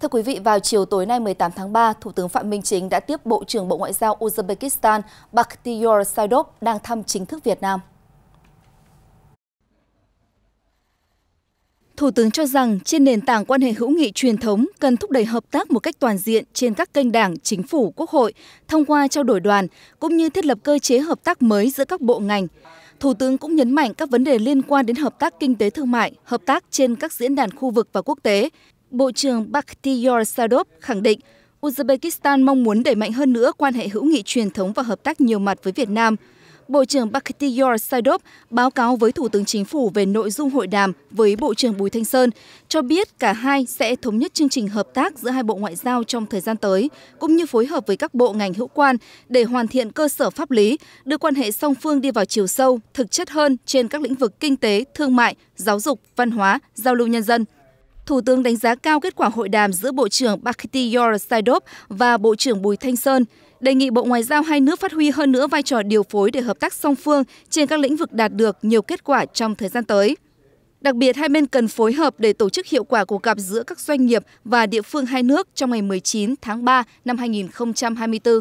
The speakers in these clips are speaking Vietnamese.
Thưa quý vị, vào chiều tối nay 18 tháng 3, Thủ tướng Phạm Minh Chính đã tiếp Bộ trưởng Bộ Ngoại giao Uzbekistan Bakhtiyor Saidov đang thăm chính thức Việt Nam. Thủ tướng cho rằng trên nền tảng quan hệ hữu nghị truyền thống cần thúc đẩy hợp tác một cách toàn diện trên các kênh đảng, chính phủ, quốc hội, thông qua trao đổi đoàn, cũng như thiết lập cơ chế hợp tác mới giữa các bộ ngành. Thủ tướng cũng nhấn mạnh các vấn đề liên quan đến hợp tác kinh tế thương mại, hợp tác trên các diễn đàn khu vực và quốc tế, Bộ trưởng Bakhtiyor Sadov khẳng định Uzbekistan mong muốn đẩy mạnh hơn nữa quan hệ hữu nghị truyền thống và hợp tác nhiều mặt với Việt Nam. Bộ trưởng Bakhtiyor Sadov báo cáo với Thủ tướng Chính phủ về nội dung hội đàm với Bộ trưởng Bùi Thanh Sơn, cho biết cả hai sẽ thống nhất chương trình hợp tác giữa hai bộ ngoại giao trong thời gian tới, cũng như phối hợp với các bộ ngành hữu quan để hoàn thiện cơ sở pháp lý, đưa quan hệ song phương đi vào chiều sâu, thực chất hơn trên các lĩnh vực kinh tế, thương mại, giáo dục, văn hóa, giao lưu nhân dân. Thủ tướng đánh giá cao kết quả hội đàm giữa Bộ trưởng Bakhtiyor Saidov và Bộ trưởng Bùi Thanh Sơn, đề nghị Bộ Ngoại giao hai nước phát huy hơn nữa vai trò điều phối để hợp tác song phương trên các lĩnh vực đạt được nhiều kết quả trong thời gian tới. Đặc biệt, hai bên cần phối hợp để tổ chức hiệu quả cuộc gặp giữa các doanh nghiệp và địa phương hai nước trong ngày 19 tháng 3 năm 2024.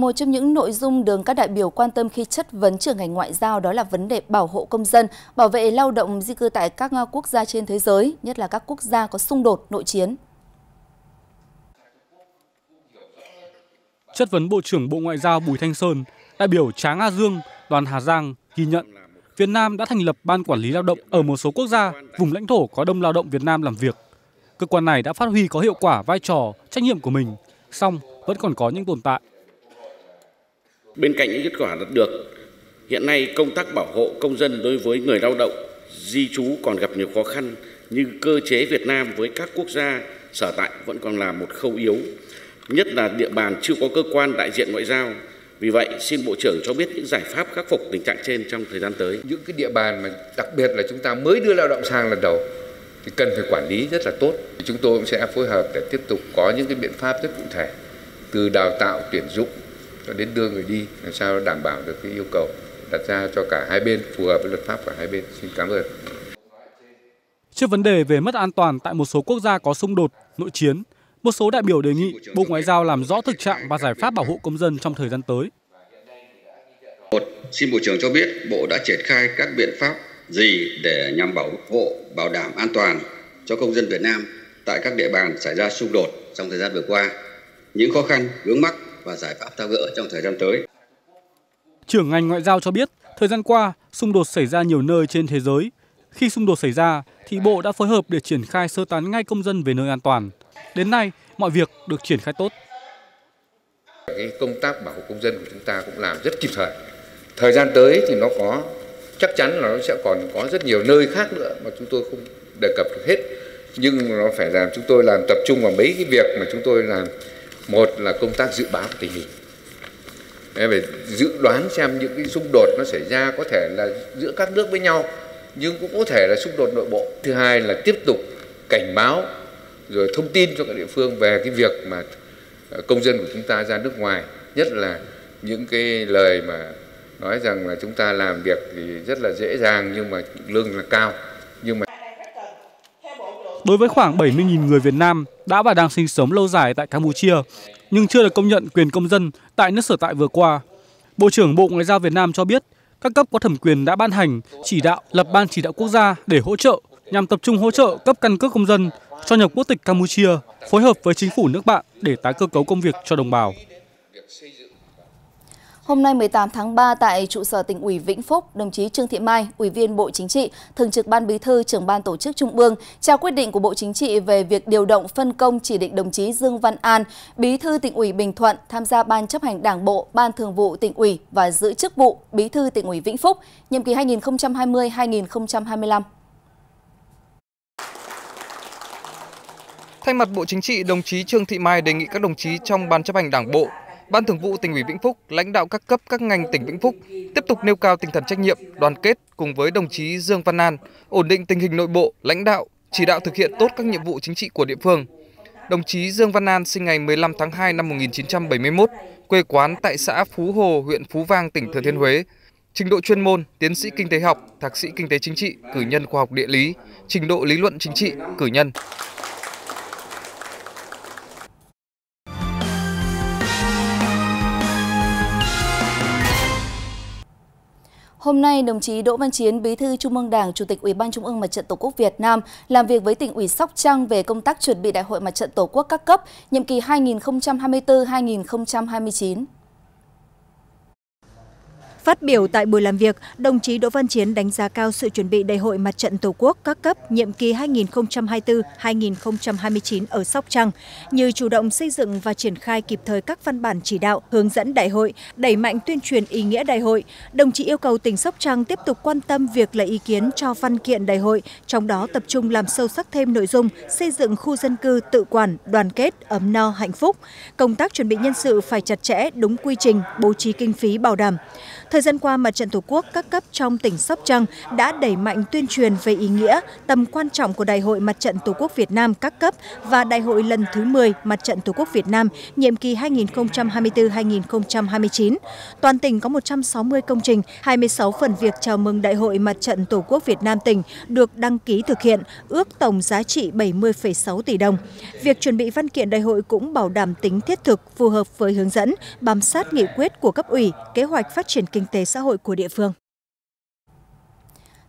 Một trong những nội dung đường các đại biểu quan tâm khi chất vấn trưởng ngành ngoại giao đó là vấn đề bảo hộ công dân, bảo vệ lao động di cư tại các à, quốc gia trên thế giới, nhất là các quốc gia có xung đột, nội chiến. Chất vấn Bộ trưởng Bộ Ngoại giao Bùi Thanh Sơn, đại biểu Tráng A Dương, đoàn Hà Giang ghi nhận Việt Nam đã thành lập Ban Quản lý Lao động ở một số quốc gia, vùng lãnh thổ có đông lao động Việt Nam làm việc. Cơ quan này đã phát huy có hiệu quả vai trò, trách nhiệm của mình, song vẫn còn có những tồn tại. Bên cạnh những kết quả đạt được, hiện nay công tác bảo hộ công dân đối với người lao động di trú còn gặp nhiều khó khăn như cơ chế Việt Nam với các quốc gia sở tại vẫn còn là một khâu yếu, nhất là địa bàn chưa có cơ quan đại diện ngoại giao. Vì vậy, xin Bộ trưởng cho biết những giải pháp khắc phục tình trạng trên trong thời gian tới. Những cái địa bàn mà đặc biệt là chúng ta mới đưa lao động sang lần đầu thì cần phải quản lý rất là tốt. Chúng tôi cũng sẽ phối hợp để tiếp tục có những cái biện pháp rất cụ thể từ đào tạo tuyển dụng đến đưa người đi làm sao đảm bảo được cái yêu cầu đặt ra cho cả hai bên phù hợp với luật pháp của hai bên. Xin cảm ơn. Trước vấn đề về mất an toàn tại một số quốc gia có xung đột, nội chiến, một số đại biểu đề nghị Bộ Ngoại giao làm rõ thực trạng và giải pháp bảo hộ công dân trong thời gian tới. Một, xin Bộ trưởng cho biết Bộ đã triển khai các biện pháp gì để nhằm bảo hộ, bảo đảm an toàn cho công dân Việt Nam tại các địa bàn xảy ra xung đột trong thời gian vừa qua. Những khó khăn, vướng mắc và giải pháp thao gỡ trong thời gian tới. Trưởng ngành ngoại giao cho biết, thời gian qua, xung đột xảy ra nhiều nơi trên thế giới. Khi xung đột xảy ra, thì Bộ đã phối hợp để triển khai sơ tán ngay công dân về nơi an toàn. Đến nay, mọi việc được triển khai tốt. Cái công tác bảo hộ công dân của chúng ta cũng làm rất kịp thời. Thời gian tới thì nó có chắc chắn là nó sẽ còn có rất nhiều nơi khác nữa mà chúng tôi không đề cập được hết nhưng nó phải làm chúng tôi làm tập trung vào mấy cái việc mà chúng tôi làm một là công tác dự báo tình hình phải dự đoán xem những cái xung đột nó xảy ra có thể là giữa các nước với nhau nhưng cũng có thể là xung đột nội bộ thứ hai là tiếp tục cảnh báo rồi thông tin cho các địa phương về cái việc mà ờ, công dân của chúng ta ra nước ngoài nhất là những cái lời mà nói rằng là chúng ta làm việc thì rất là dễ dàng nhưng mà lương là cao nhưng mà đối với khoảng 70.000 người Việt Nam đã và đang sinh sống lâu dài tại Campuchia, nhưng chưa được công nhận quyền công dân tại nước sở tại vừa qua. Bộ trưởng Bộ Ngoại giao Việt Nam cho biết, các cấp có thẩm quyền đã ban hành, chỉ đạo lập ban chỉ đạo quốc gia để hỗ trợ, nhằm tập trung hỗ trợ cấp căn cước công dân cho nhập quốc tịch Campuchia, phối hợp với chính phủ nước bạn để tái cơ cấu công việc cho đồng bào. Hôm nay 18 tháng 3 tại trụ sở tỉnh ủy Vĩnh Phúc, đồng chí Trương Thị Mai, Ủy viên Bộ Chính trị, Thường trực Ban Bí thư, trưởng Ban Tổ chức Trung ương trao quyết định của Bộ Chính trị về việc điều động phân công chỉ định đồng chí Dương Văn An, Bí thư tỉnh ủy Bình Thuận tham gia Ban chấp hành Đảng bộ, Ban Thường vụ tỉnh ủy và giữ chức vụ Bí thư tỉnh ủy Vĩnh Phúc nhiệm kỳ 2020-2025. Thay mặt Bộ Chính trị, đồng chí Trương Thị Mai đề nghị các đồng chí trong Ban chấp hành Đảng bộ, Ban Thường vụ tỉnh ủy Vĩnh Phúc, lãnh đạo các cấp các ngành tỉnh Vĩnh Phúc tiếp tục nêu cao tinh thần trách nhiệm, đoàn kết cùng với đồng chí Dương Văn An, ổn định tình hình nội bộ, lãnh đạo, chỉ đạo thực hiện tốt các nhiệm vụ chính trị của địa phương. Đồng chí Dương Văn An sinh ngày 15 tháng 2 năm 1971, quê quán tại xã Phú Hồ, huyện Phú Vang, tỉnh Thừa Thiên Huế. Trình độ chuyên môn, tiến sĩ kinh tế học, thạc sĩ kinh tế chính trị, cử nhân khoa học địa lý, trình độ lý luận chính trị, cử nhân. Hôm nay, đồng chí Đỗ Văn Chiến, Bí thư Trung ương Đảng, Chủ tịch Ủy ban Trung ương Mặt trận Tổ quốc Việt Nam làm việc với tỉnh ủy Sóc Trăng về công tác chuẩn bị Đại hội Mặt trận Tổ quốc các cấp nhiệm kỳ 2024-2029 phát biểu tại buổi làm việc đồng chí đỗ văn chiến đánh giá cao sự chuẩn bị đại hội mặt trận tổ quốc các cấp nhiệm kỳ 2024-2029 ở sóc trăng như chủ động xây dựng và triển khai kịp thời các văn bản chỉ đạo hướng dẫn đại hội đẩy mạnh tuyên truyền ý nghĩa đại hội đồng chí yêu cầu tỉnh sóc trăng tiếp tục quan tâm việc lấy ý kiến cho văn kiện đại hội trong đó tập trung làm sâu sắc thêm nội dung xây dựng khu dân cư tự quản đoàn kết ấm no hạnh phúc công tác chuẩn bị nhân sự phải chặt chẽ đúng quy trình bố trí kinh phí bảo đảm thời gian qua mặt trận tổ quốc các cấp trong tỉnh sóc trăng đã đẩy mạnh tuyên truyền về ý nghĩa tầm quan trọng của đại hội mặt trận tổ quốc việt nam các cấp và đại hội lần thứ một mặt trận tổ quốc việt nam nhiệm kỳ 2024-2029 toàn tỉnh có 160 công trình 26 phần việc chào mừng đại hội mặt trận tổ quốc Việt Nam tỉnh được đăng ký thực hiện ước tổng giá trị 70,6 tỷ đồng việc chuẩn bị văn kiện đại hội cũng bảo đảm tính thiết thực phù hợp với hướng dẫn bám sát nghị quyết của cấp ủy kế hoạch phát triển kinh kinh tế xã hội của địa phương.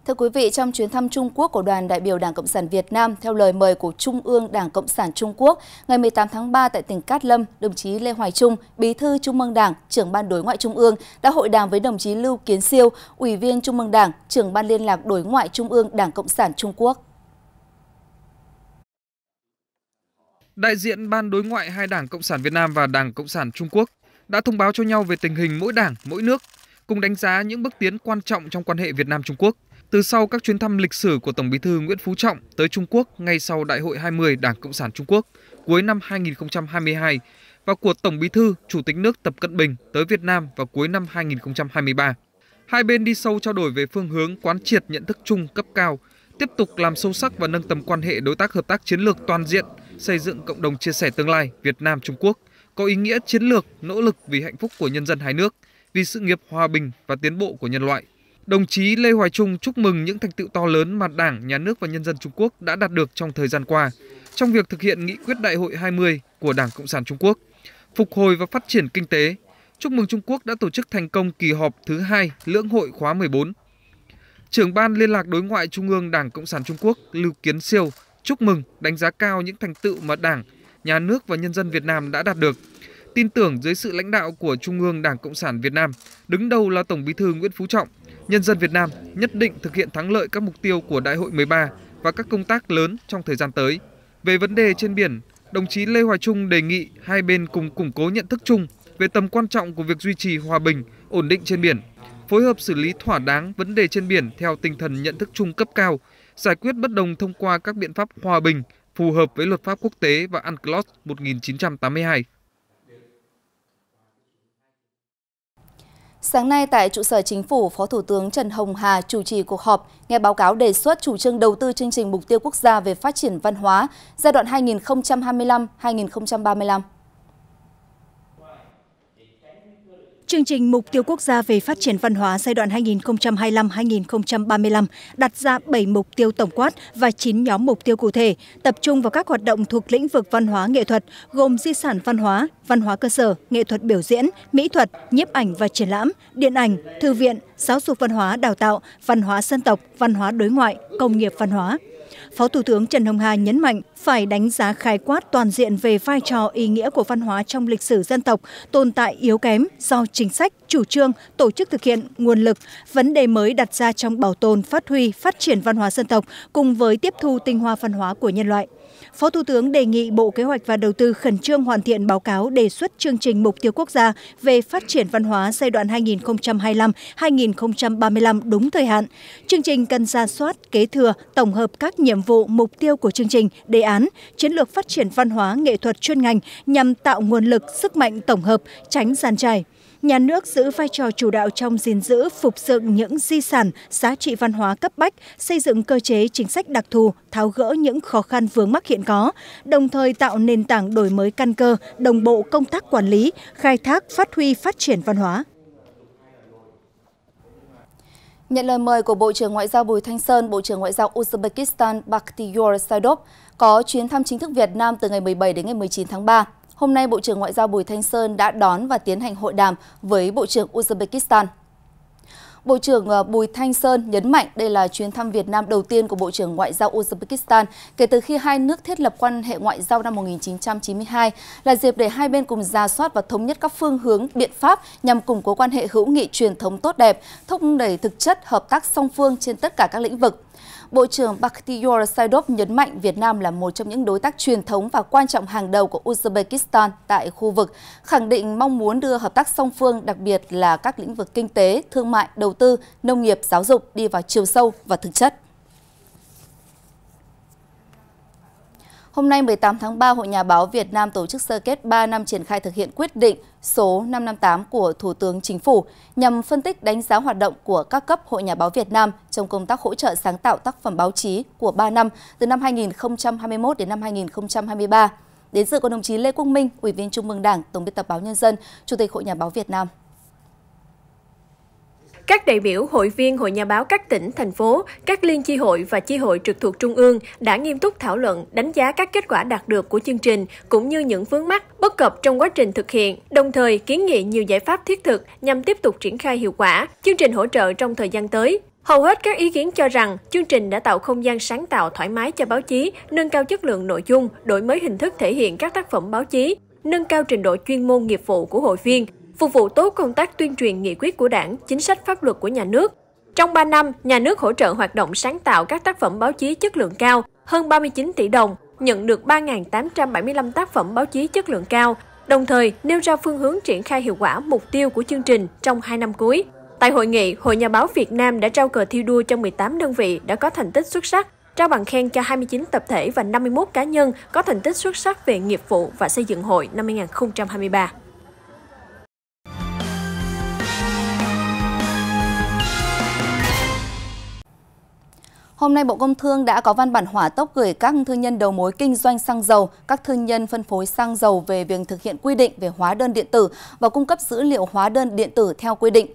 Thưa quý vị, trong chuyến thăm Trung Quốc của đoàn đại biểu Đảng Cộng sản Việt Nam theo lời mời của Trung ương Đảng Cộng sản Trung Quốc, ngày 18 tháng 3 tại tỉnh Cát Lâm, đồng chí Lê Hoài Trung, Bí thư Trung ương Đảng, trưởng ban đối ngoại Trung ương đã hội đàm với đồng chí Lưu Kiến Siêu, Ủy viên Trung ương Đảng, trưởng ban liên lạc đối ngoại Trung ương Đảng Cộng sản Trung Quốc. Đại diện ban đối ngoại hai Đảng Cộng sản Việt Nam và Đảng Cộng sản Trung Quốc đã thông báo cho nhau về tình hình mỗi đảng, mỗi nước cùng đánh giá những bước tiến quan trọng trong quan hệ Việt Nam Trung Quốc từ sau các chuyến thăm lịch sử của Tổng Bí thư Nguyễn Phú Trọng tới Trung Quốc ngay sau Đại hội 20 Đảng Cộng sản Trung Quốc cuối năm 2022 và của Tổng Bí thư Chủ tịch nước Tập Cận Bình tới Việt Nam vào cuối năm 2023. Hai bên đi sâu trao đổi về phương hướng quán triệt nhận thức chung cấp cao, tiếp tục làm sâu sắc và nâng tầm quan hệ đối tác hợp tác chiến lược toàn diện, xây dựng cộng đồng chia sẻ tương lai Việt Nam Trung Quốc có ý nghĩa chiến lược, nỗ lực vì hạnh phúc của nhân dân hai nước – vì sự nghiệp hòa bình và tiến bộ của nhân loại. Đồng chí Lê Hoài Trung chúc mừng những thành tựu to lớn mà Đảng, Nhà nước và nhân dân Trung Quốc đã đạt được trong thời gian qua trong việc thực hiện nghị quyết Đại hội 20 của Đảng Cộng sản Trung Quốc, phục hồi và phát triển kinh tế. Chúc mừng Trung Quốc đã tổ chức thành công kỳ họp thứ hai Lưỡng hội khóa 14. Trưởng ban Liên lạc Đối ngoại Trung ương Đảng Cộng sản Trung Quốc Lưu Kiến Siêu chúc mừng đánh giá cao những thành tựu mà Đảng, Nhà nước và nhân dân Việt Nam đã đạt được tin tưởng dưới sự lãnh đạo của Trung ương Đảng Cộng sản Việt Nam, đứng đầu là Tổng Bí thư Nguyễn Phú Trọng, nhân dân Việt Nam nhất định thực hiện thắng lợi các mục tiêu của Đại hội 13 và các công tác lớn trong thời gian tới. Về vấn đề trên biển, đồng chí Lê Hoài Trung đề nghị hai bên cùng củng cố nhận thức chung về tầm quan trọng của việc duy trì hòa bình, ổn định trên biển, phối hợp xử lý thỏa đáng vấn đề trên biển theo tinh thần nhận thức chung cấp cao, giải quyết bất đồng thông qua các biện pháp hòa bình phù hợp với luật pháp quốc tế và UNCLOS 1982. Sáng nay tại trụ sở chính phủ, Phó Thủ tướng Trần Hồng Hà chủ trì cuộc họp nghe báo cáo đề xuất chủ trương đầu tư chương trình mục tiêu quốc gia về phát triển văn hóa giai đoạn 2025-2035. Chương trình Mục tiêu Quốc gia về phát triển văn hóa giai đoạn 2025-2035 đặt ra 7 mục tiêu tổng quát và 9 nhóm mục tiêu cụ thể, tập trung vào các hoạt động thuộc lĩnh vực văn hóa nghệ thuật, gồm di sản văn hóa, văn hóa cơ sở, nghệ thuật biểu diễn, mỹ thuật, nhiếp ảnh và triển lãm, điện ảnh, thư viện, giáo dục văn hóa đào tạo, văn hóa dân tộc, văn hóa đối ngoại, công nghiệp văn hóa phó thủ tướng trần hồng hà nhấn mạnh phải đánh giá khái quát toàn diện về vai trò ý nghĩa của văn hóa trong lịch sử dân tộc tồn tại yếu kém do chính sách chủ trương tổ chức thực hiện nguồn lực vấn đề mới đặt ra trong bảo tồn phát huy phát triển văn hóa dân tộc cùng với tiếp thu tinh hoa văn hóa của nhân loại Phó Thủ tướng đề nghị Bộ Kế hoạch và Đầu tư khẩn trương hoàn thiện báo cáo đề xuất chương trình mục tiêu quốc gia về phát triển văn hóa giai đoạn 2025-2035 đúng thời hạn. Chương trình cần ra soát, kế thừa, tổng hợp các nhiệm vụ, mục tiêu của chương trình, đề án, chiến lược phát triển văn hóa nghệ thuật chuyên ngành nhằm tạo nguồn lực, sức mạnh tổng hợp, tránh gian trải nhà nước giữ vai trò chủ đạo trong gìn giữ phục dựng những di sản giá trị văn hóa cấp bách xây dựng cơ chế chính sách đặc thù tháo gỡ những khó khăn vướng mắc hiện có đồng thời tạo nền tảng đổi mới căn cơ đồng bộ công tác quản lý khai thác phát huy phát triển văn hóa Nhận lời mời của Bộ trưởng Ngoại giao Bùi Thanh Sơn, Bộ trưởng Ngoại giao Uzbekistan Bakhtiyor Saidov có chuyến thăm chính thức Việt Nam từ ngày 17 đến ngày 19 tháng 3 hôm nay Bộ trưởng Ngoại giao Bùi Thanh Sơn đã đón và tiến hành hội đàm với Bộ trưởng Uzbekistan. Bộ trưởng ờ, Bùi Thanh Sơn nhấn mạnh đây là chuyến thăm Việt Nam đầu tiên của Bộ trưởng Ngoại giao Uzbekistan kể từ khi hai nước thiết lập quan hệ ngoại giao năm 1992, là dịp để hai bên cùng ra soát và thống nhất các phương hướng, biện pháp nhằm củng cố quan hệ hữu nghị truyền thống tốt đẹp, thúc đẩy thực chất hợp tác song phương trên tất cả các lĩnh vực. Bộ trưởng Bakhtiyor Saidov nhấn mạnh Việt Nam là một trong những đối tác truyền thống và quan trọng hàng đầu của Uzbekistan tại khu vực, khẳng định mong muốn đưa hợp tác song phương, đặc biệt là các lĩnh vực kinh tế, thương mại, đầu tư, nông nghiệp, giáo dục đi vào chiều sâu và thực chất. Hôm nay 18 tháng 3, Hội Nhà báo Việt Nam tổ chức sơ kết 3 năm triển khai thực hiện quyết định số 558 của Thủ tướng Chính phủ nhằm phân tích đánh giá hoạt động của các cấp Hội Nhà báo Việt Nam trong công tác hỗ trợ sáng tạo tác phẩm báo chí của 3 năm từ năm 2021 đến năm 2023. Đến dự có đồng chí Lê Quốc Minh, Ủy viên Trung mương Đảng, Tổng biên tập báo Nhân dân, Chủ tịch Hội Nhà báo Việt Nam. Các đại biểu, hội viên Hội Nhà báo các tỉnh, thành phố, các liên chi hội và chi hội trực thuộc Trung ương đã nghiêm túc thảo luận, đánh giá các kết quả đạt được của chương trình cũng như những vướng mắc, bất cập trong quá trình thực hiện, đồng thời kiến nghị nhiều giải pháp thiết thực nhằm tiếp tục triển khai hiệu quả chương trình hỗ trợ trong thời gian tới. Hầu hết các ý kiến cho rằng chương trình đã tạo không gian sáng tạo thoải mái cho báo chí, nâng cao chất lượng nội dung, đổi mới hình thức thể hiện các tác phẩm báo chí, nâng cao trình độ chuyên môn nghiệp vụ của hội viên, phục vụ tốt công tác tuyên truyền nghị quyết của đảng, chính sách pháp luật của nhà nước. Trong 3 năm, nhà nước hỗ trợ hoạt động sáng tạo các tác phẩm báo chí chất lượng cao hơn 39 tỷ đồng, nhận được 3.875 tác phẩm báo chí chất lượng cao, đồng thời nêu ra phương hướng triển khai hiệu quả mục tiêu của chương trình trong 2 năm cuối. Tại hội nghị, Hội Nhà báo Việt Nam đã trao cờ thi đua cho 18 đơn vị đã có thành tích xuất sắc, trao bằng khen cho 29 tập thể và 51 cá nhân có thành tích xuất sắc về nghiệp vụ và xây dựng hội năm 2023. Hôm nay Bộ Công Thương đã có văn bản hỏa tốc gửi các thương nhân đầu mối kinh doanh xăng dầu, các thương nhân phân phối xăng dầu về việc thực hiện quy định về hóa đơn điện tử và cung cấp dữ liệu hóa đơn điện tử theo quy định.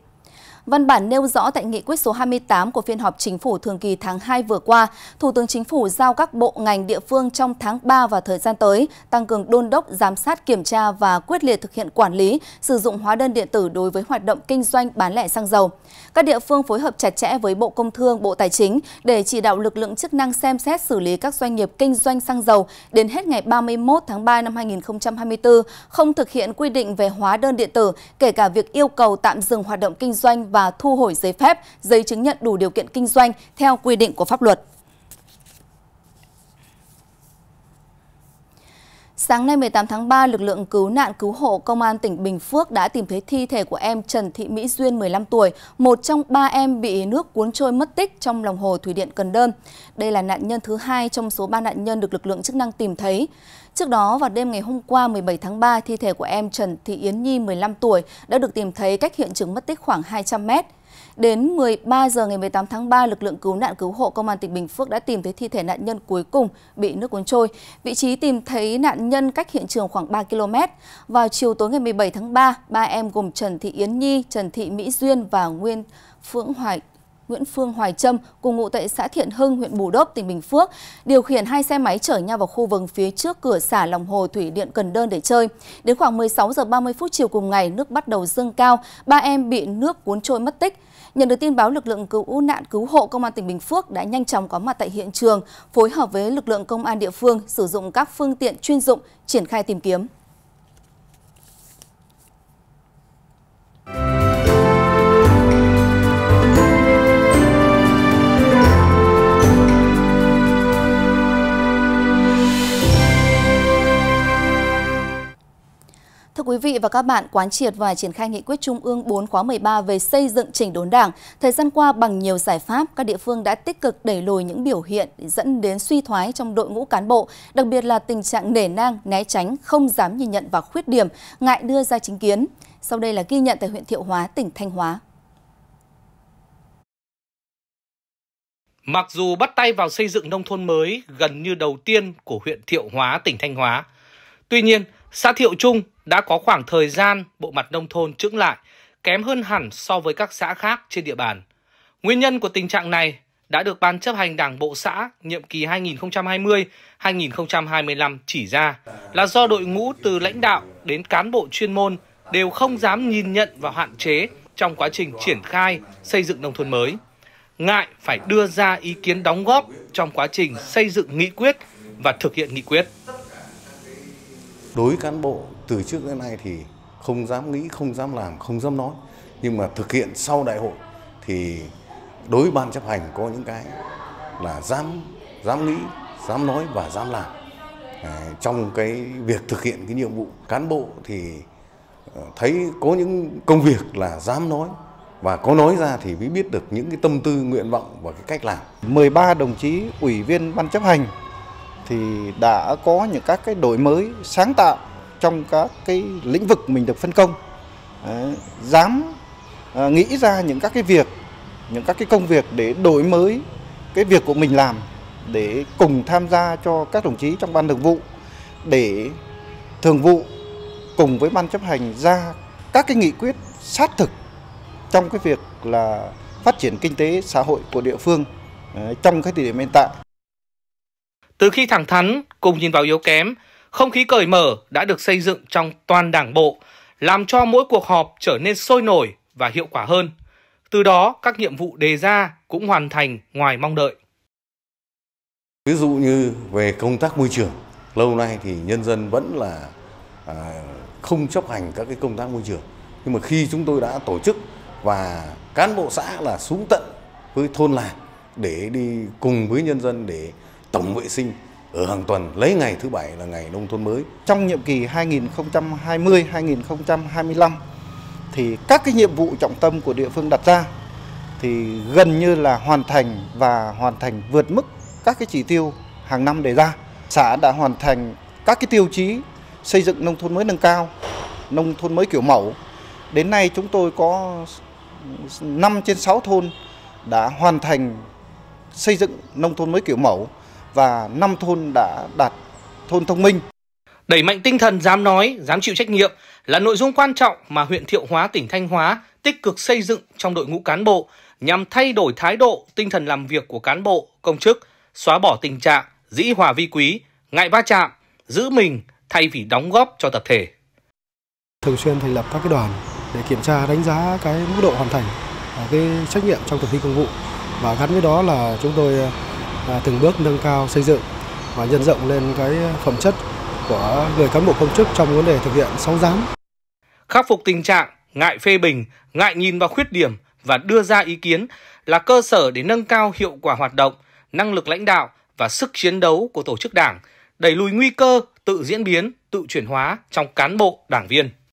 Văn bản nêu rõ tại nghị quyết số 28 của phiên họp chính phủ thường kỳ tháng 2 vừa qua, Thủ tướng Chính phủ giao các bộ ngành địa phương trong tháng 3 và thời gian tới tăng cường đôn đốc, giám sát, kiểm tra và quyết liệt thực hiện quản lý, sử dụng hóa đơn điện tử đối với hoạt động kinh doanh bán lẻ xăng dầu. Các địa phương phối hợp chặt chẽ với Bộ Công Thương, Bộ Tài chính để chỉ đạo lực lượng chức năng xem xét xử lý các doanh nghiệp kinh doanh xăng dầu đến hết ngày 31 tháng 3 năm 2024 không thực hiện quy định về hóa đơn điện tử, kể cả việc yêu cầu tạm dừng hoạt động kinh doanh và thu hồi giấy phép, giấy chứng nhận đủ điều kiện kinh doanh theo quy định của pháp luật. Sáng nay 18 tháng 3, lực lượng cứu nạn cứu hộ Công an tỉnh Bình Phước đã tìm thấy thi thể của em Trần Thị Mỹ Duyên 15 tuổi, một trong ba em bị nước cuốn trôi mất tích trong lòng hồ Thủy Điện Cần Đơn. Đây là nạn nhân thứ hai trong số ba nạn nhân được lực lượng chức năng tìm thấy. Trước đó, vào đêm ngày hôm qua 17 tháng 3, thi thể của em Trần Thị Yến Nhi 15 tuổi đã được tìm thấy cách hiện trường mất tích khoảng 200 mét. Đến 13 giờ ngày 18 tháng 3, lực lượng cứu nạn cứu hộ công an tỉnh Bình Phước đã tìm thấy thi thể nạn nhân cuối cùng bị nước cuốn trôi. Vị trí tìm thấy nạn nhân cách hiện trường khoảng 3 km. Vào chiều tối ngày 17 tháng 3, ba em gồm Trần Thị Yến Nhi, Trần Thị Mỹ Duyên và Nguyên Phượng Hoài Nguyễn Phương Hoài Trâm cùng ngụ tại xã Thiện Hưng, huyện Bù Đốp, tỉnh Bình Phước, điều khiển hai xe máy chở nhau vào khu vực phía trước cửa xả lòng hồ thủy điện Cần Đơn để chơi. Đến khoảng 16 giờ 30 phút chiều cùng ngày, nước bắt đầu dâng cao, ba em bị nước cuốn trôi mất tích. Nhận được tin báo, lực lượng cứu nạn cứu hộ công an tỉnh Bình Phước đã nhanh chóng có mặt tại hiện trường, phối hợp với lực lượng công an địa phương sử dụng các phương tiện chuyên dụng triển khai tìm kiếm. quý vị và các bạn, quán triệt và triển khai nghị quyết Trung ương 4 khóa 13 về xây dựng chỉnh đốn đảng, thời gian qua bằng nhiều giải pháp, các địa phương đã tích cực đẩy lùi những biểu hiện dẫn đến suy thoái trong đội ngũ cán bộ, đặc biệt là tình trạng nể nang, né tránh, không dám nhìn nhận và khuyết điểm, ngại đưa ra chính kiến. Sau đây là ghi nhận tại huyện Thiệu Hóa, tỉnh Thanh Hóa. Mặc dù bắt tay vào xây dựng nông thôn mới gần như đầu tiên của huyện Thiệu Hóa, tỉnh Thanh Hóa, tuy nhiên, xã Thiệu Trung đã có khoảng thời gian bộ mặt nông thôn trứng lại, kém hơn hẳn so với các xã khác trên địa bàn. Nguyên nhân của tình trạng này đã được Ban chấp hành Đảng Bộ xã nhiệm kỳ 2020-2025 chỉ ra là do đội ngũ từ lãnh đạo đến cán bộ chuyên môn đều không dám nhìn nhận và hạn chế trong quá trình triển khai xây dựng nông thôn mới. Ngại phải đưa ra ý kiến đóng góp trong quá trình xây dựng nghị quyết và thực hiện nghị quyết. Đối cán bộ từ trước đến nay thì không dám nghĩ, không dám làm, không dám nói. Nhưng mà thực hiện sau đại hội thì đối với ban chấp hành có những cái là dám dám nghĩ, dám nói và dám làm. Ờ, trong cái việc thực hiện cái nhiệm vụ cán bộ thì ờ, thấy có những công việc là dám nói và có nói ra thì mới biết được những cái tâm tư, nguyện vọng và cái cách làm. 13 đồng chí ủy viên ban chấp hành thì đã có những các cái đổi mới sáng tạo trong các cái lĩnh vực mình được phân công ờ, dám ờ, nghĩ ra những các cái việc những các cái công việc để đổi mới cái việc của mình làm để cùng tham gia cho các đồng chí trong ban thường vụ để thường vụ cùng với ban chấp hành ra các cái nghị quyết sát thực trong cái việc là phát triển kinh tế xã hội của địa phương ờ, trong cái thời điểm hiện tại. Từ khi thẳng thắn cùng nhìn vào yếu kém, không khí cởi mở đã được xây dựng trong toàn đảng bộ, làm cho mỗi cuộc họp trở nên sôi nổi và hiệu quả hơn. Từ đó, các nhiệm vụ đề ra cũng hoàn thành ngoài mong đợi. Ví dụ như về công tác môi trường, lâu nay thì nhân dân vẫn là à, không chấp hành các cái công tác môi trường. Nhưng mà khi chúng tôi đã tổ chức và cán bộ xã là xuống tận với thôn làng để đi cùng với nhân dân để tổng vệ sinh ở hàng tuần lấy ngày thứ bảy là ngày nông thôn mới. Trong nhiệm kỳ 2020-2025 thì các cái nhiệm vụ trọng tâm của địa phương đặt ra thì gần như là hoàn thành và hoàn thành vượt mức các cái chỉ tiêu hàng năm đề ra. Xã đã hoàn thành các cái tiêu chí xây dựng nông thôn mới nâng cao, nông thôn mới kiểu mẫu. Đến nay chúng tôi có 5 trên 6 thôn đã hoàn thành xây dựng nông thôn mới kiểu mẫu và 5 thôn đã đạt thôn thông minh. Đẩy mạnh tinh thần dám nói, dám chịu trách nhiệm là nội dung quan trọng mà huyện Thiệu Hóa, tỉnh Thanh Hóa tích cực xây dựng trong đội ngũ cán bộ nhằm thay đổi thái độ, tinh thần làm việc của cán bộ, công chức, xóa bỏ tình trạng dĩ hòa vi quý, ngại va chạm, giữ mình thay vì đóng góp cho tập thể. Thường xuyên thành lập các cái đoàn để kiểm tra đánh giá cái mức độ hoàn thành à, cái trách nhiệm trong thực thi công vụ và gắn với đó là chúng tôi và từng bước nâng cao xây dựng và nhân rộng lên cái phẩm chất của người cán bộ công chức trong vấn đề thực hiện sáu giám. Khắc phục tình trạng ngại phê bình, ngại nhìn vào khuyết điểm và đưa ra ý kiến là cơ sở để nâng cao hiệu quả hoạt động, năng lực lãnh đạo và sức chiến đấu của tổ chức đảng, đẩy lùi nguy cơ tự diễn biến, tự chuyển hóa trong cán bộ, đảng viên.